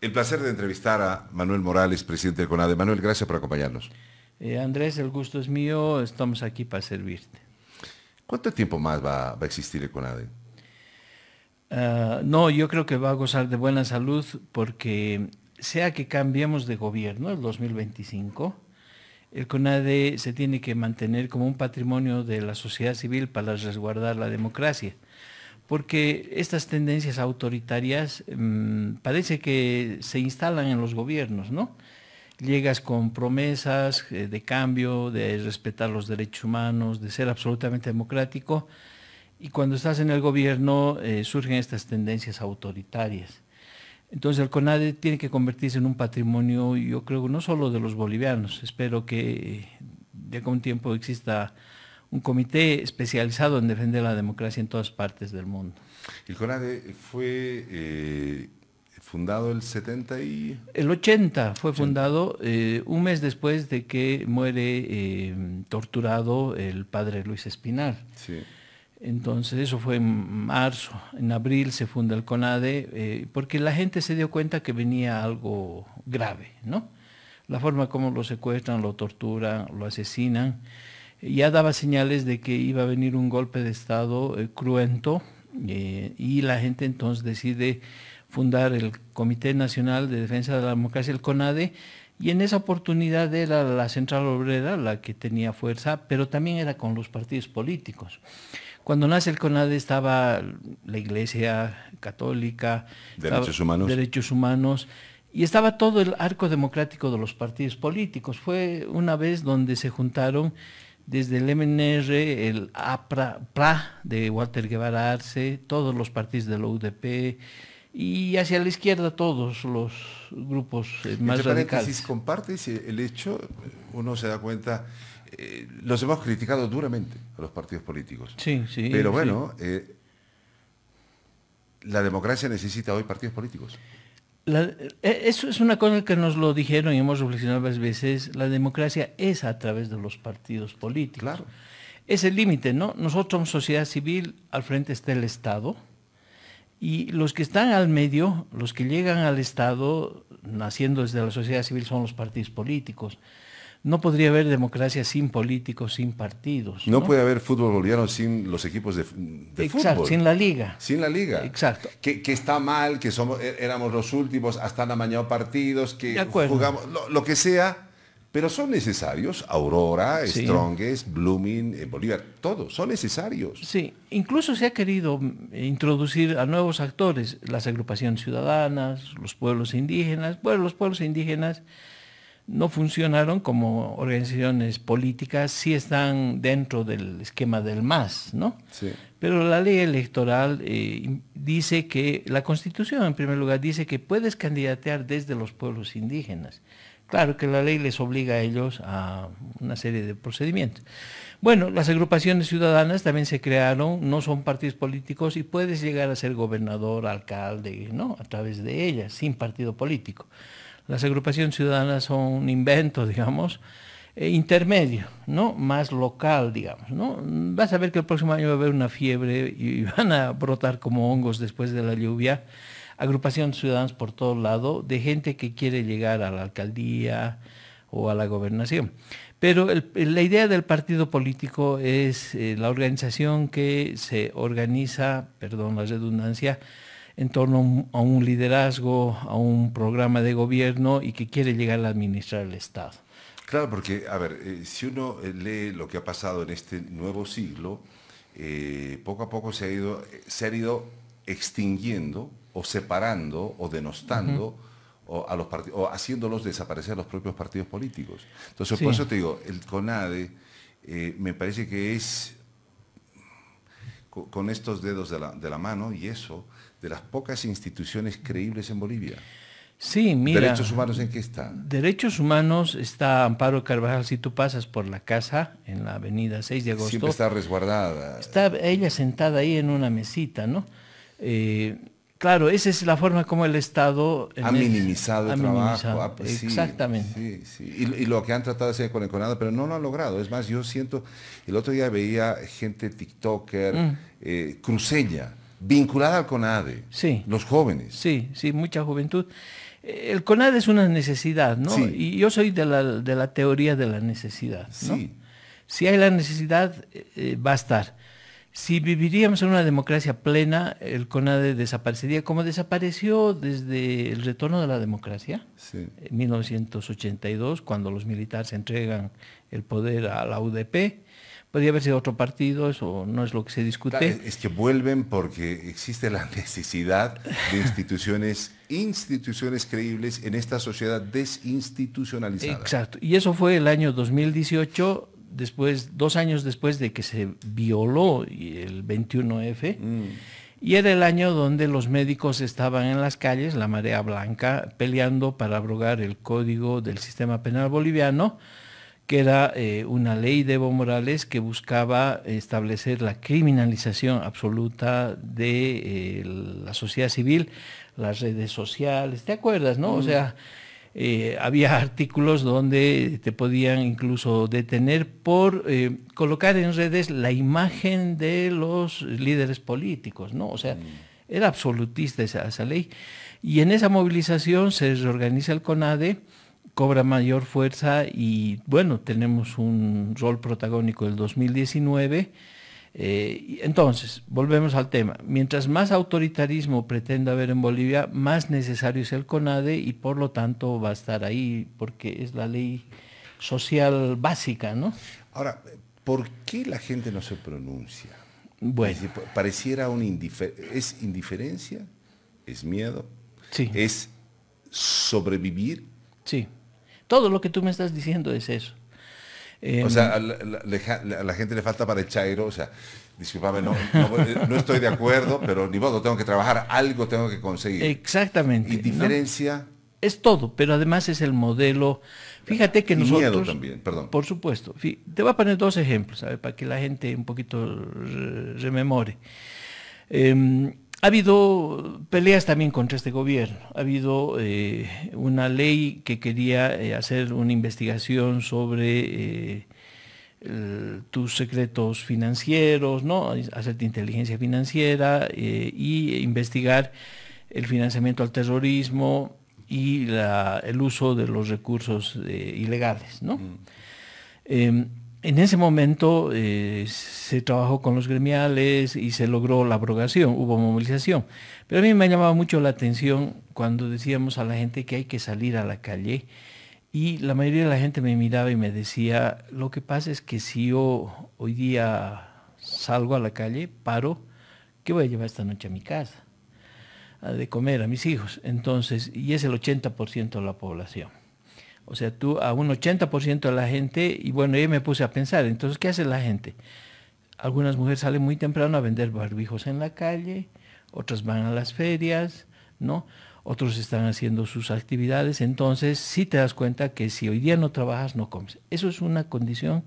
El placer de entrevistar a Manuel Morales, presidente del CONADE. Manuel, gracias por acompañarnos. Eh, Andrés, el gusto es mío, estamos aquí para servirte. ¿Cuánto tiempo más va, a existir el CONADE? Ah, no, yo creo que va a gozar de buena salud porque sea que cambiemos de gobierno el 2025, el CONADE se tiene que mantener como un patrimonio de la sociedad civil para resguardar la democracia porque estas tendencias autoritarias em, parece que se instalan en los gobiernos, ¿no? Llegas con promesas eh, de cambio, de respetar los derechos humanos, de ser absolutamente democrático, y cuando estás en el gobierno eh, surgen estas tendencias autoritarias. Entonces el CONADE tiene que convertirse en un patrimonio, yo creo, no solo de los bolivianos, espero que eh, de algún tiempo exista un comité especializado en defender la democracia en todas partes del mundo. El CONADE fue eh, fundado el 70 y... El 80 fue fundado eh, un mes después de que muere eh, torturado el padre Luis Espinar. Sí. Entonces eso fue en marzo, en abril se funda el CONADE, porque la gente se dio cuenta que venía algo grave, ¿no? La forma como lo secuestran, lo torturan, lo asesinan ya daba señales de que iba a venir un golpe de Estado eh, cruento eh, y la gente entonces decide fundar el Comité Nacional de Defensa de la Democracia, el CONADE, y en esa oportunidad era la central obrera la que tenía fuerza, pero también era con los partidos políticos. Cuando nace el CONADE estaba la Iglesia Católica, derechos humanos y estaba todo el arco democrático de los partidos políticos. Fue una vez donde se juntaron desde el MNR, el APRA, de Walter Guevara Arce, todos los partidos de la UDP y hacia la izquierda todos los grupos eh, más Entre Si compartes el hecho, uno se da cuenta, eh, los hemos criticado duramente a los partidos políticos. Sí, sí. Pero bueno, eh, la democracia necesita hoy partidos políticos. Eh, eso es una cosa que nos lo dijeron y hemos reflexionado varias veces, la democracia es a través de los partidos políticos. Es el límite, ¿no? Nosotros somos sociedad civil, al frente está el Estado, y los que están al medio, los que llegan al Estado, naciendo desde la sociedad civil, son los partidos políticos no podría haber democracia sin políticos, sin partidos. No, puede haber fútbol boliviano sin los equipos de, de Exacto, sin la liga. Sin la liga. Exacto. Que, está mal, que somos, e, éramos los últimos, hasta han amañado partidos, que jugamos, lo, que sea. Pero son necesarios, Aurora, Strongest, Blooming, eh, Bolívar, todos, son necesarios. Sí, incluso se ha querido mm, introducir a nuevos actores, las agrupaciones ciudadanas, los pueblos indígenas, bueno, los pueblos indígenas no funcionaron como organizaciones políticas, sí están dentro del esquema del MAS, ¿no? Sí. Pero la ley electoral eh, dice que, la constitución en primer lugar dice que puedes candidatear desde los pueblos indígenas. Claro que la ley les obliga a ellos a una serie de procedimientos. Bueno, las agrupaciones ciudadanas también se crearon, no son partidos políticos y puedes llegar a ser gobernador, alcalde, ¿no? A través de ellas, sin partido político. Las agrupaciones ciudadanas son un invento, digamos, eh, intermedio, ¿no? Más local, digamos, ¿no? Vas a ver que el próximo año va a haber una fiebre y van a brotar como hongos después de la lluvia agrupaciones ciudadanas por todo lado de gente que quiere llegar a la alcaldía o a la gobernación. Pero la idea del partido político es eh, la organización que se organiza, perdón la redundancia, en torno a un liderazgo, a un programa de gobierno y que quiere llegar a administrar el Estado. Claro, porque, a ver, eh, si uno eh, lee lo que ha pasado en este nuevo siglo, eh, poco a poco se ha ido, se ha ido extinguiendo o separando o denostando o, a los o haciéndolos desaparecer los propios partidos políticos. Entonces, por eso te digo, el CONADE me parece que es con estos dedos de la mano y eso, de las pocas instituciones creíbles en Bolivia. Sí, mira. ¿Derechos humanos en qué está? Derechos humanos está Amparo Carvajal. Si tú pasas por la casa en la avenida 6 de agosto. Siempre está resguardada. Está ella sentada ahí en una mesita, ¿no? Eh, claro, esa es la forma como el Estado. Ha minimizado el, trabajo. Exactamente. Sí, sí. Y, lo que han tratado de hacer con el Conado, pero no lo han logrado. Es más, yo siento. El otro día veía gente TikToker, mm. eh, cruceña vinculada al CONADE, sí. los jóvenes. Sí, sí, mucha juventud. Eh, el CONADE es una necesidad, ¿no? Y yo soy de la, teoría de la necesidad. ¿no? Sí. Si hay la necesidad, eh, eh, va a estar. Si viviríamos en una democracia plena, el CONADE desaparecería, como desapareció desde el retorno de la democracia, en 1982, cuando los militares entregan el poder a la UDP podría haber sido otro partido, eso no es lo que se discute. es que vuelven porque existe la necesidad de instituciones, instituciones creíbles en esta sociedad desinstitucionalizada. Exacto, y eso fue el año 2018, después, dos años después de que se violó el 21F. Mm. Y era el año donde los médicos estaban en las calles, la marea blanca, peleando para abrogar el código del sistema penal boliviano, que era eh, una ley de Evo Morales que buscaba establecer la criminalización absoluta de eh, la sociedad civil, las redes sociales, ¿te acuerdas, no? O mm. sea, eh, había artículos donde te podían incluso detener por colocar en redes la imagen de los líderes políticos, ¿no? O sea, mm. era absolutista esa, esa, ley. Y en esa movilización se reorganiza el CONADE, cobra mayor fuerza y bueno, tenemos un rol protagónico del 2019. Eh, entonces, volvemos al tema. Mientras más autoritarismo pretenda haber en Bolivia, más necesario es el CONADE y por lo tanto va a estar ahí porque es la ley social básica, ¿no? Ahora, ¿por qué la gente no se pronuncia? Bueno. pareciera un indifer ¿Es indiferencia? ¿Es miedo? ¿Es sobrevivir? Sí. Todo lo que tú me estás diciendo es eso. o sea, em, a la, gente le falta para el chairo, o sea, discúlpame, no, estoy de acuerdo, pero ni modo, tengo que trabajar, algo tengo que conseguir. Exactamente. ¿Y diferencia? Es todo, pero además es el modelo. Fíjate que nosotros... Miedo también, perdón. Por supuesto. Te voy a poner dos ejemplos, ¿sabes? Para que la gente un poquito rememore. Em, ha habido peleas también contra este gobierno. Ha habido eh, una ley que quería eh, hacer una investigación sobre eh, tus secretos financieros, ¿no? hacerte inteligencia financiera y investigar el financiamiento al terrorismo y el uso de los recursos ilegales. ¿no? Mm. Em, en ese momento eh, se trabajó con los gremiales y se logró la abrogación, hubo movilización. Pero a mí me llamaba mucho la atención cuando decíamos a la gente que hay que salir a la calle y la mayoría de la gente me miraba y me decía, lo que pasa es que si yo hoy día salgo a la calle, paro, ¿qué voy a llevar esta noche a mi casa? A de comer a mis hijos. Entonces, y es el 80% de la población. O sea, tú a un 80% de la gente, y bueno, yo me puse a pensar, entonces, ¿qué hace la gente? Algunas mujeres salen muy temprano a vender barbijos en la calle, otras van a las ferias, ¿no? Otros están haciendo sus actividades, entonces sí te das cuenta que si hoy día no trabajas, no comes. Eso es una condición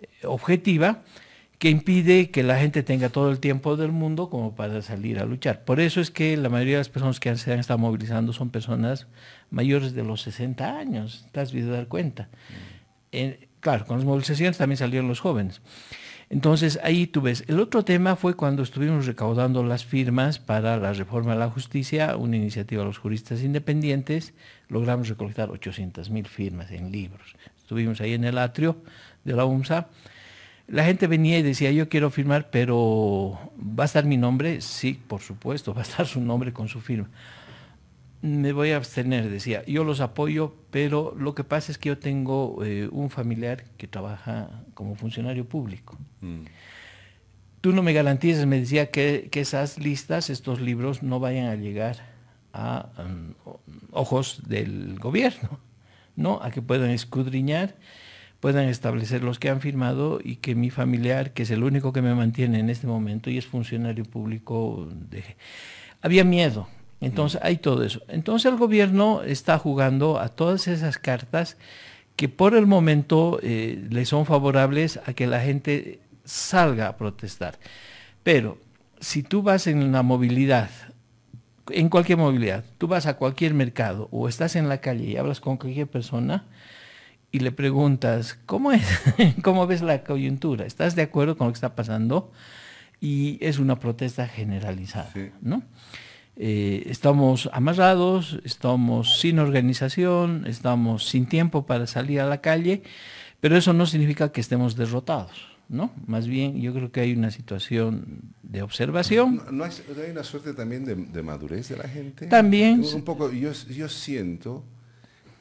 eh, objetiva que impide que la gente tenga todo el tiempo del mundo como para salir a luchar. Por eso es que la mayoría de las personas que se han estado movilizando son personas mayores de los 60 años, te has visto dar cuenta. Mm. claro, con las movilizaciones también salieron los jóvenes. Entonces ahí tú ves. El otro tema fue cuando estuvimos recaudando las firmas para la reforma de la justicia, una iniciativa de los juristas independientes, logramos recolectar 800 mil firmas en libros. Estuvimos ahí en el atrio de la UMSA la gente venía y decía, yo quiero firmar, pero ¿va a estar mi nombre? Sí, por supuesto, va a estar su nombre con su firma. Me voy a abstener, decía, yo los apoyo, pero lo que pasa es que yo tengo eh, un familiar que trabaja como funcionario público. Mm. Tú no me garantices, me decía que, esas listas, estos libros, no vayan a llegar a um, ojos del gobierno, ¿no? A que puedan escudriñar puedan establecer los que han firmado y que mi familiar, que es el único que me mantiene en este momento y es funcionario público, de... había miedo. Entonces mm. hay todo eso. Entonces el gobierno está jugando a todas esas cartas que por el momento eh, le son favorables a que la gente salga a protestar. Pero si tú vas en la movilidad, en cualquier movilidad, tú vas a cualquier mercado o estás en la calle y hablas con cualquier persona, y le preguntas, ¿cómo, es? ¿cómo ves la coyuntura? ¿Estás de acuerdo con lo que está pasando? Y es una protesta generalizada, ¿no? Eh, estamos amarrados, estamos sin organización, estamos sin tiempo para salir a la calle, pero eso no significa que estemos derrotados. ¿no? Más bien yo creo que hay una situación de observación. ¿No, hay, una suerte también de, madurez de la gente? También. Un poco, yo, yo siento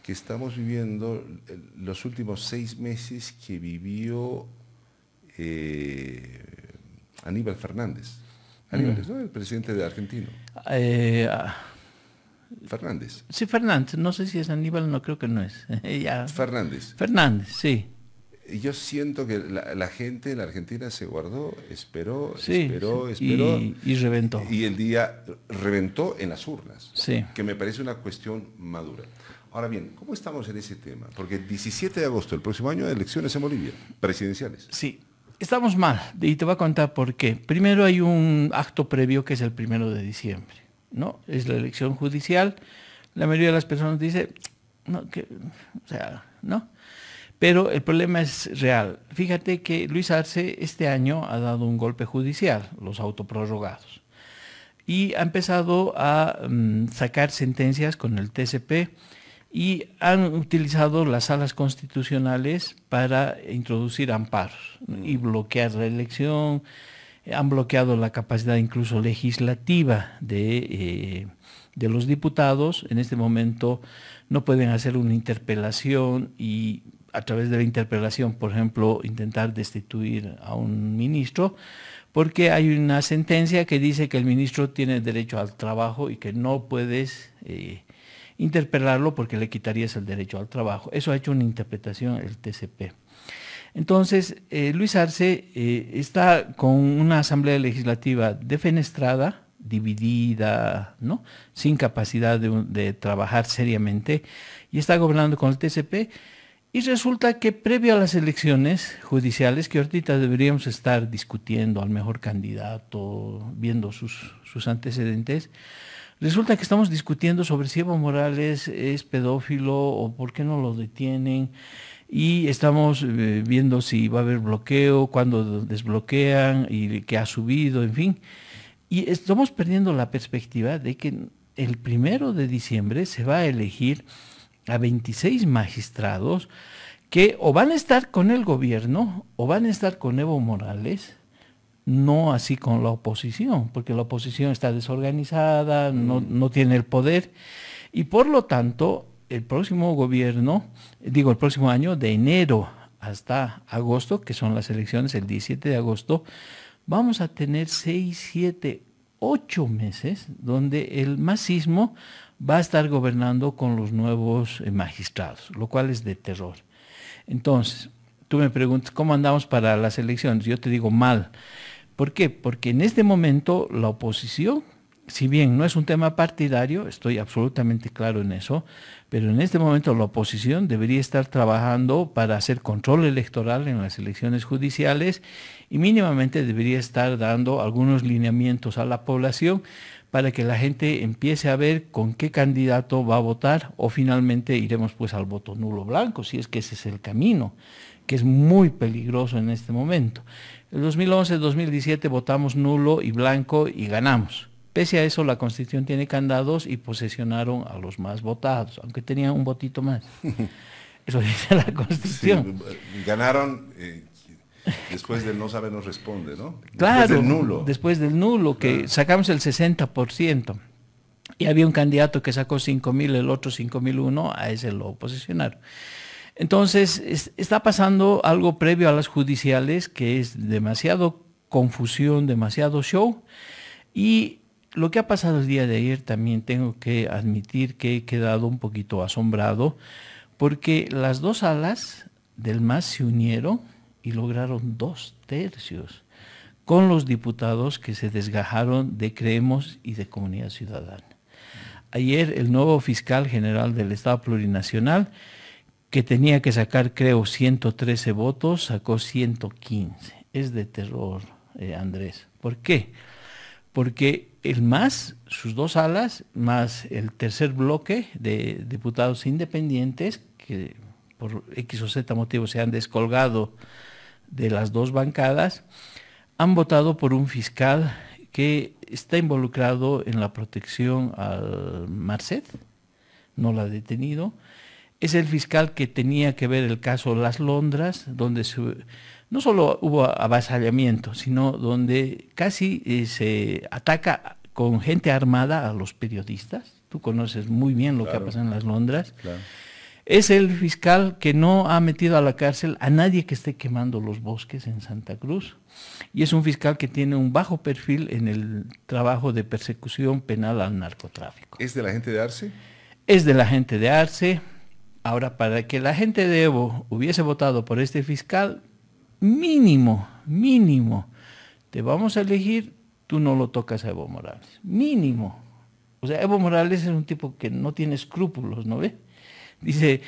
que estamos viviendo eh, los últimos seis meses que vivió eh, Aníbal Fernández. Mm. El presidente de Argentino. Eh, ah. Fernández. Sí, Fernández. No sé si es Aníbal, no creo que no es. Fernández. Fernández, sí. Yo siento que la, gente en la Argentina se guardó, esperó, esperó, esperó. Y, y, reventó. Y el día reventó en las urnas. Sí. Que me parece una cuestión madura. Ahora bien, ¿cómo estamos en ese tema? Porque el 17 de agosto del próximo año hay elecciones en Bolivia, presidenciales. Sí, estamos mal y te voy a contar por qué. Primero hay un acto previo que es el primero de diciembre, ¿no? Es la elección judicial. La mayoría de las personas dice, no, que, o sea, ¿no? Pero el problema es real. Fíjate que Luis Arce este año ha dado un golpe judicial, los autoprorrogados, y ha empezado a mm, sacar sentencias con el TCP y han utilizado las salas constitucionales para introducir amparos y mm. bloquear la elección, han bloqueado la capacidad incluso legislativa eh, de, los diputados. En este momento no pueden hacer una interpelación y a través de la interpelación, por ejemplo, intentar destituir a un ministro, porque hay una sentencia que dice que el ministro tiene derecho al trabajo y que no puedes... Eh, interpelarlo porque le quitarías el derecho al trabajo. Eso ha hecho una interpretación el TCP. Entonces, eh, Luis Arce eh, está con una asamblea legislativa defenestrada, dividida, ¿no? sin capacidad de, trabajar seriamente, y está gobernando con el TCP. Y resulta que previo a las elecciones judiciales, que ahorita deberíamos estar discutiendo al mejor candidato, viendo sus, sus antecedentes, Resulta que estamos discutiendo sobre si Evo Morales es pedófilo o por qué no lo detienen. Y estamos eh, viendo si va a haber bloqueo, cuándo desbloquean y qué ha subido, en fin. Y estamos perdiendo la perspectiva de que el primero de diciembre se va a elegir a 26 magistrados que o van a estar con el gobierno o van a estar con Evo Morales no así con la oposición, porque la oposición está desorganizada, mm. no, tiene el poder, y por lo tanto, el próximo gobierno, digo, el próximo año, de enero hasta agosto, que son las elecciones el 17 de agosto, vamos a tener seis, siete, ocho meses donde el masismo va a estar gobernando con los nuevos eh, magistrados, lo cual es de terror. Entonces, tú me preguntas, ¿cómo andamos para las elecciones? Yo te digo mal. ¿Por qué? Porque en este momento la oposición, si bien no es un tema partidario, estoy absolutamente claro en eso, pero en este momento la oposición debería estar trabajando para hacer control electoral en las elecciones judiciales y mínimamente debería estar dando algunos lineamientos a la población para que la gente empiece a ver con qué candidato va a votar o finalmente iremos pues al voto nulo blanco, si es que ese es el camino que es muy peligroso en este momento. El 2011-2017 votamos nulo y blanco y ganamos. Pese a eso, la constitución tiene candados y posesionaron a los más votados, aunque tenían un votito más. Eso dice la constitución. Eh, ganaron eh, después del no sabe no responde, ¿no? Claro, después del nulo. Después del nulo, que sacamos el 60%. Y había un candidato que sacó 5.000, el otro 5.001, a ese lo posesionaron. Entonces, está pasando algo previo a las judiciales que es demasiado confusión, demasiado show. Y lo que ha pasado el día de ayer también tengo que admitir que he quedado un poquito asombrado porque las dos alas del MAS se unieron y lograron dos tercios con los diputados que se desgajaron de Creemos y de Comunidad Ciudadana. Ayer el nuevo fiscal general del Estado Plurinacional que tenía que sacar, creo, 113 votos, sacó 115. Es de terror, eh, Andrés. ¿Por qué? Porque el MAS, sus dos alas, más el tercer bloque de diputados independientes, que por X o Z motivo se han descolgado de las dos bancadas, han votado por un fiscal que está involucrado en la protección al Marcet, no la ha detenido, es el fiscal que tenía que ver el caso Las Londras, donde no solo hubo avasallamiento, sino donde casi eh, se ataca con gente armada a los periodistas. Tú conoces muy bien lo que ha pasado en Las Londras. Es el fiscal que no ha metido a la cárcel a nadie que esté quemando los bosques en Santa Cruz. Y es un fiscal que tiene un bajo perfil en el trabajo de persecución penal al narcotráfico. ¿Es de la gente de Arce? Es de la gente de Arce Ahora, para que la gente de Evo hubiese votado por este fiscal, mínimo, mínimo, te vamos a elegir, tú no lo tocas a Evo Morales. Mínimo. O sea, Evo Morales es un tipo que no tiene escrúpulos, ¿no ve? Dice,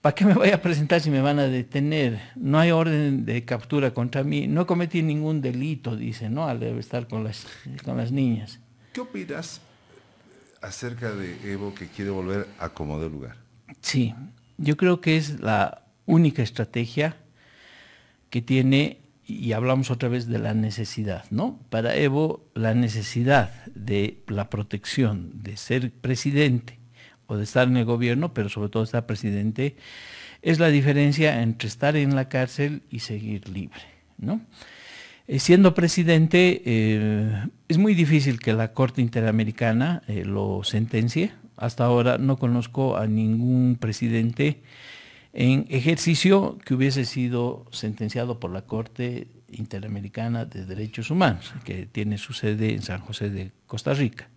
¿para qué me voy a presentar si me van a detener? No hay orden de captura contra mí, no cometí ningún delito, dice, ¿no? Al estar con las, con las niñas. ¿Qué opinas acerca de Evo que quiere volver a como de lugar? Sí, yo creo que es la única estrategia que tiene, y hablamos otra vez de la necesidad, ¿no? Para Evo, la necesidad de la protección, de ser presidente o de estar en el gobierno, pero sobre todo estar presidente, es la diferencia entre estar en la cárcel y seguir libre, ¿no? Eh, siendo presidente, eh, es muy difícil que la Corte Interamericana eh, lo sentencie, hasta ahora no conozco a ningún presidente en ejercicio que hubiese sido sentenciado por la Corte Interamericana de Derechos Humanos, que tiene su sede en San José de Costa Rica.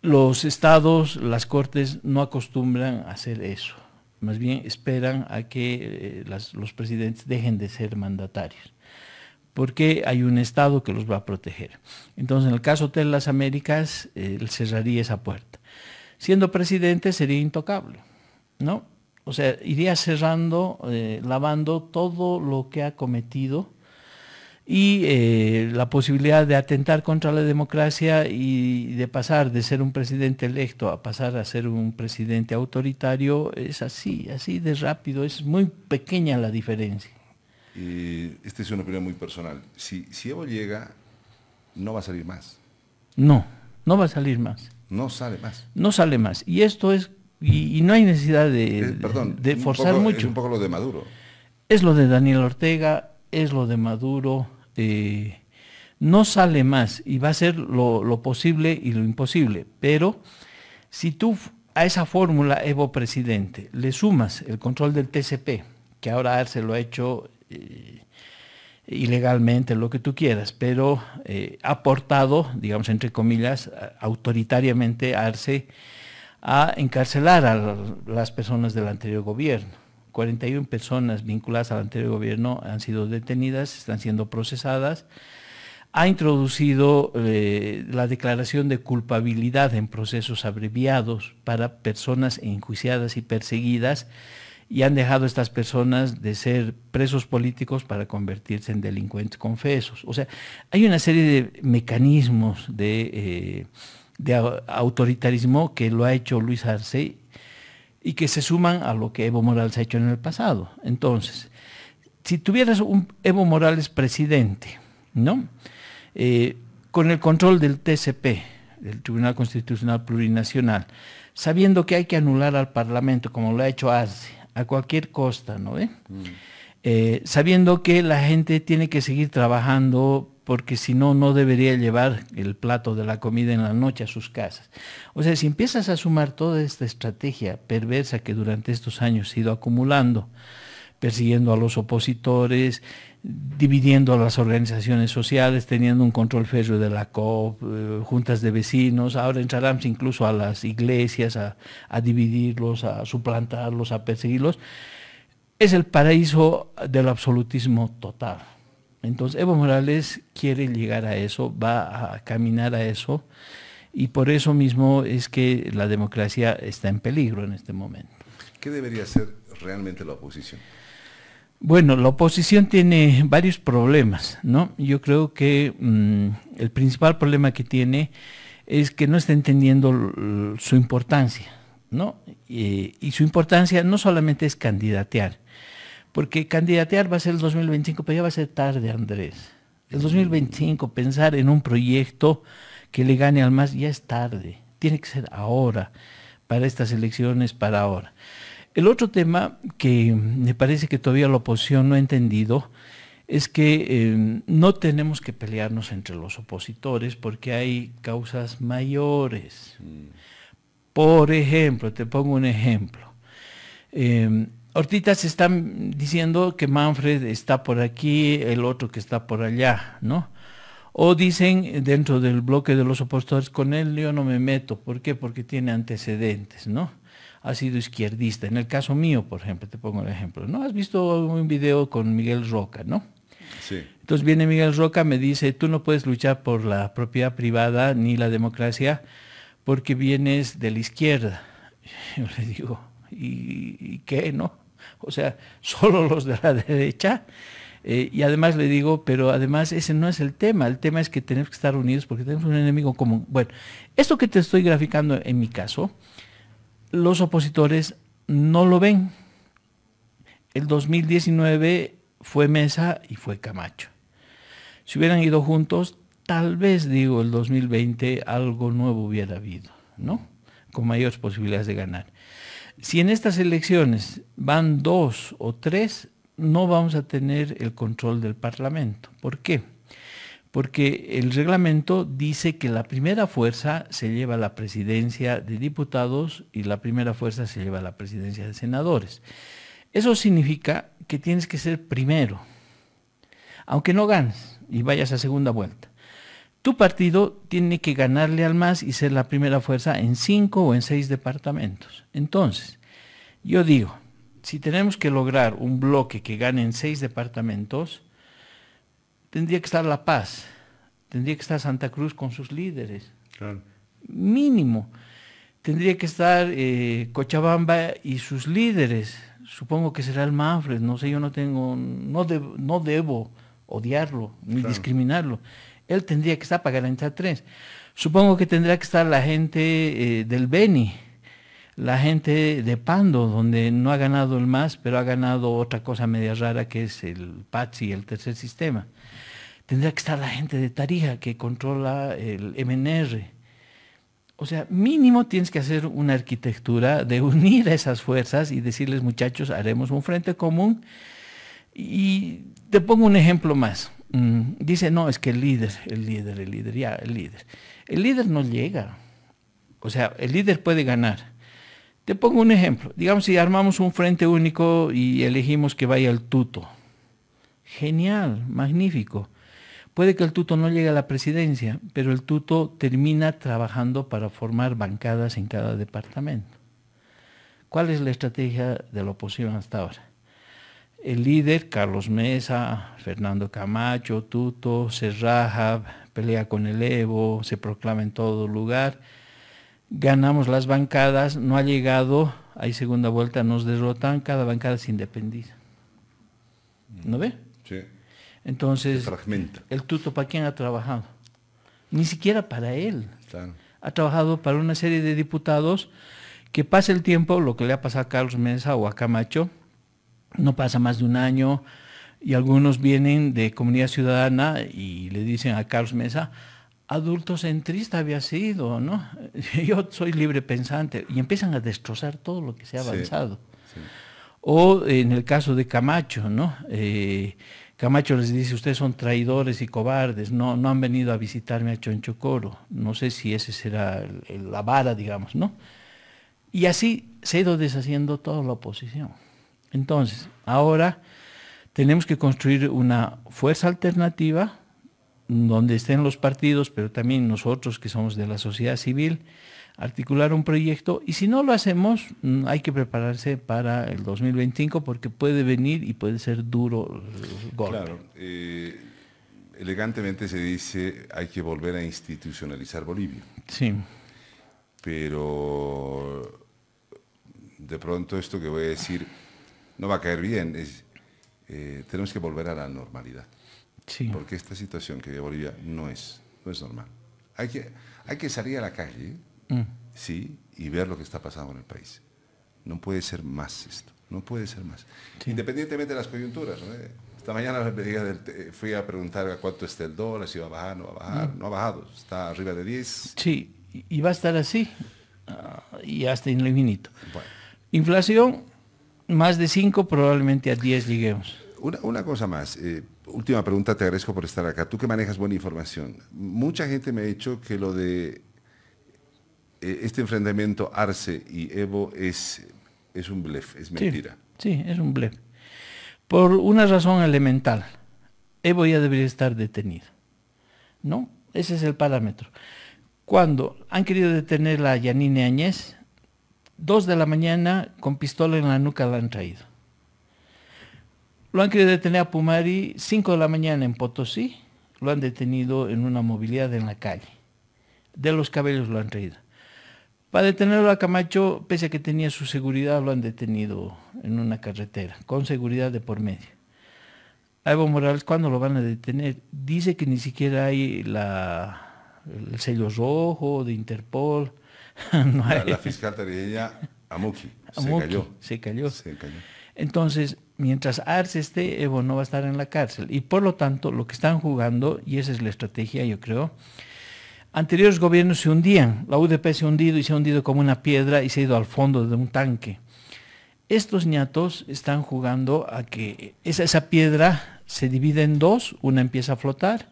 Los estados, las cortes no acostumbran a hacer eso, más bien esperan a que eh, los presidentes dejen de ser mandatarios, porque hay un estado que los va a proteger. Entonces, en el caso de las Américas, eh, cerraría esa puerta siendo presidente sería intocable, ¿no? O sea, iría cerrando, eh, lavando todo lo que ha cometido y eh, la posibilidad de atentar contra la democracia y de pasar de ser un presidente electo a pasar a ser un presidente autoritario es así, así de rápido, es muy pequeña la diferencia. Este esta es una opinión muy personal. Si, si Evo llega, no va a salir más. No, no va a salir más. No sale más. No sale más. Y esto es, y, no hay necesidad de, eh, forzar mucho. Es un poco lo de Maduro. Es lo de Daniel Ortega, es lo de Maduro. Eh, no sale más y va a ser lo, posible y lo imposible. Pero si tú a esa fórmula Evo Presidente le sumas el control del TCP, que ahora se lo ha hecho eh, ilegalmente, lo que tú quieras, pero eh, ha aportado, digamos, entre comillas, autoritariamente Arce a encarcelar a las personas del anterior gobierno. 41 personas vinculadas al anterior gobierno han sido detenidas, están siendo procesadas. Ha introducido eh, la declaración de culpabilidad en procesos abreviados para personas enjuiciadas y perseguidas y han dejado a estas personas de ser presos políticos para convertirse en delincuentes confesos. O sea, hay una serie de mecanismos eh, de, autoritarismo que lo ha hecho Luis Arce y que se suman a lo que Evo Morales ha hecho en el pasado. Entonces, si tuvieras un Evo Morales presidente, ¿no? Eh, con el control del TCP, del Tribunal Constitucional Plurinacional, sabiendo que hay que anular al Parlamento, como lo ha hecho Arce, a cualquier costa, ¿no? Eh, sabiendo que la gente tiene que seguir trabajando porque si no, no debería llevar el plato de la comida en la noche a sus casas. O sea, si empiezas a sumar toda esta estrategia perversa que durante estos años se ha ido acumulando, persiguiendo a los opositores, dividiendo a las organizaciones sociales, teniendo un control férreo de la COP, eh, juntas de vecinos, ahora entrarán incluso a las iglesias a, a, dividirlos, a suplantarlos, a perseguirlos. Es el paraíso del absolutismo total. Entonces Evo Morales quiere llegar a eso, va a caminar a eso, y por eso mismo es que la democracia está en peligro en este momento. ¿Qué debería hacer realmente la oposición? Bueno, la oposición tiene varios problemas, ¿no? Yo creo que mm, el principal problema que tiene es que no está entendiendo su importancia, ¿no? Y, y su importancia no solamente es candidatear, porque candidatear va a ser el 2025, pero ya va a ser tarde, Andrés. El 2025, pensar en un proyecto que le gane al más, ya es tarde. Tiene que ser ahora, para estas elecciones, para ahora. El otro tema que me parece que todavía la oposición no ha entendido es que eh, no tenemos que pelearnos entre los opositores porque hay causas mayores. Mm. Por ejemplo, te pongo un ejemplo. Em, Hortitas están diciendo que Manfred está por aquí, el otro que está por allá, ¿no? O dicen dentro del bloque de los opositores, con él yo no me meto. ¿Por qué? Porque tiene antecedentes, ¿no? ha sido izquierdista. En el caso mío, por ejemplo, te pongo el ejemplo, ¿no? Has visto un video con Miguel Roca, ¿no? Sí. Entonces viene Miguel Roca, me dice, tú no puedes luchar por la propiedad privada ni la democracia porque vienes de la izquierda. Yo le digo, ¿y, qué, no? O sea, solo los de la derecha. Eh, y además le digo, pero además ese no es el tema, el tema es que tenemos que estar unidos porque tenemos un enemigo común. Bueno, esto que te estoy graficando en mi caso, los opositores no lo ven. El 2019 fue Mesa y fue Camacho. Si hubieran ido juntos, tal vez, digo, el 2020 algo nuevo hubiera habido, ¿no? Con mayores posibilidades de ganar. Si en estas elecciones van dos o tres, no vamos a tener el control del Parlamento. ¿Por qué? porque el reglamento dice que la primera fuerza se lleva a la presidencia de diputados y la primera fuerza se lleva a la presidencia de senadores. Eso significa que tienes que ser primero, aunque no ganes y vayas a segunda vuelta. Tu partido tiene que ganarle al MAS y ser la primera fuerza en cinco o en seis departamentos. Entonces, yo digo, si tenemos que lograr un bloque que gane en seis departamentos, tendría que estar La Paz, tendría que estar Santa Cruz con sus líderes. Mínimo. Tendría que estar eh, Cochabamba y sus líderes. Supongo que será el Manfred, no sé, yo no tengo, no, debo odiarlo ni discriminarlo. Él tendría que estar para garantizar tres. Supongo que tendrá que estar la gente eh, del Beni, la gente de Pando, donde no ha ganado el MAS, pero ha ganado otra cosa media rara que es el y el tercer sistema. Tendrá que estar la gente de Tarija que controla el MNR. O sea, mínimo tienes que hacer una arquitectura de unir esas fuerzas y decirles, muchachos, haremos un frente común. Y te pongo un ejemplo más. Mm, dice, no, es que el líder, el líder, el líder, ya, el líder. El líder no llega. O sea, el líder puede ganar te pongo un ejemplo. Digamos, si armamos un frente único y elegimos que vaya el tuto. Genial, magnífico. Puede que el tuto no llegue a la presidencia, pero el tuto termina trabajando para formar bancadas en cada departamento. ¿Cuál es la estrategia de la oposición hasta ahora? El líder, Carlos Mesa, Fernando Camacho, Tuto, se pelea con el Evo, se proclama en todo lugar ganamos las bancadas, no ha llegado, hay segunda vuelta, nos derrotan, cada bancada es independiente. ¿No ve? Sí. Entonces, el tuto para quién ha trabajado? Ni siquiera para él. Ha trabajado para una serie de diputados que pasa el tiempo, lo que le ha pasado a Carlos Mesa o a Camacho, no pasa más de un año, y algunos vienen de comunidad ciudadana y le dicen a Carlos Mesa, centrista había sido, ¿no? Yo soy libre pensante. Y empiezan a destrozar todo lo que se ha avanzado. O en el caso de Camacho, ¿no? Eh, Camacho les dice, ustedes son traidores y cobardes, no, no han venido a visitarme a Chonchocoro. No sé si ese será la vara, digamos, ¿no? Y así se ha ido deshaciendo toda la oposición. Entonces, ahora tenemos que construir una fuerza alternativa donde estén los partidos, pero también nosotros que somos de la sociedad civil, articular un proyecto y si no lo hacemos mm, hay que prepararse para el 2025 porque puede venir y puede ser duro golpe. Claro, eh, elegantemente se dice hay que volver a institucionalizar Bolivia. Sí. Pero de pronto esto que voy a decir no va a caer bien, eh, tenemos que volver a la normalidad. Porque esta situación que vive Bolivia no es, es normal. Hay que, hay que salir a la calle mm. ¿sí? y ver lo que está pasando en el país. No puede ser más esto, no puede ser más. Independientemente de las coyunturas. Esta mañana fui a preguntar a cuánto está el dólar, si va a bajar, no va a bajar. Mm. No ha bajado, está arriba de 10. Sí, y va a estar así ah, y hasta en el infinito. Inflación, más de 5, probablemente a 10 lleguemos. Una, cosa más. Eh, última pregunta, te agradezco por estar acá. Tú que manejas buena información, mucha gente me ha dicho que lo de eh, este enfrentamiento Arce y Evo es, es un blef, es mentira. Sí, es un blef. Por una razón elemental, Evo ya debería estar detenido. ¿No? Ese es el parámetro. Cuando han querido detener a Yanine Añez, dos de la mañana con pistola en la nuca la han traído lo han querido detener a Pumari 5 de la mañana en Potosí, lo han detenido en una movilidad en la calle. De los cabellos lo han traído. Para detenerlo a Camacho, pese a que tenía su seguridad, lo han detenido en una carretera, con seguridad de por medio. A Evo Morales, ¿cuándo lo van a detener? Dice que ni siquiera hay la, el sello rojo de Interpol. La, fiscal Tarilla Amuki, cayó. Se cayó. Se cayó. Entonces, mientras Arce esté, Evo no va a estar en la cárcel. Y por lo tanto, lo que están jugando, y esa es la estrategia, yo creo, anteriores gobiernos se hundían. La UDP se ha hundido y se ha hundido como una piedra y se ha ido al fondo de un tanque. Estos ñatos están jugando a que esa, esa piedra se divide en dos, una empieza a flotar,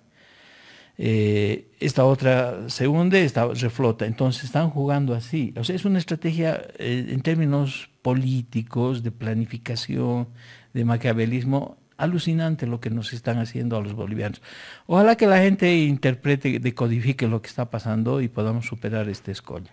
eh, esta otra se hunde, esta reflota. Entonces están jugando así. O sea, es una estrategia eh, en términos políticos, de planificación, de maquiavelismo alucinante lo que nos están haciendo a los bolivianos. Ojalá que la gente interprete, decodifique lo que está pasando y podamos superar este escollo.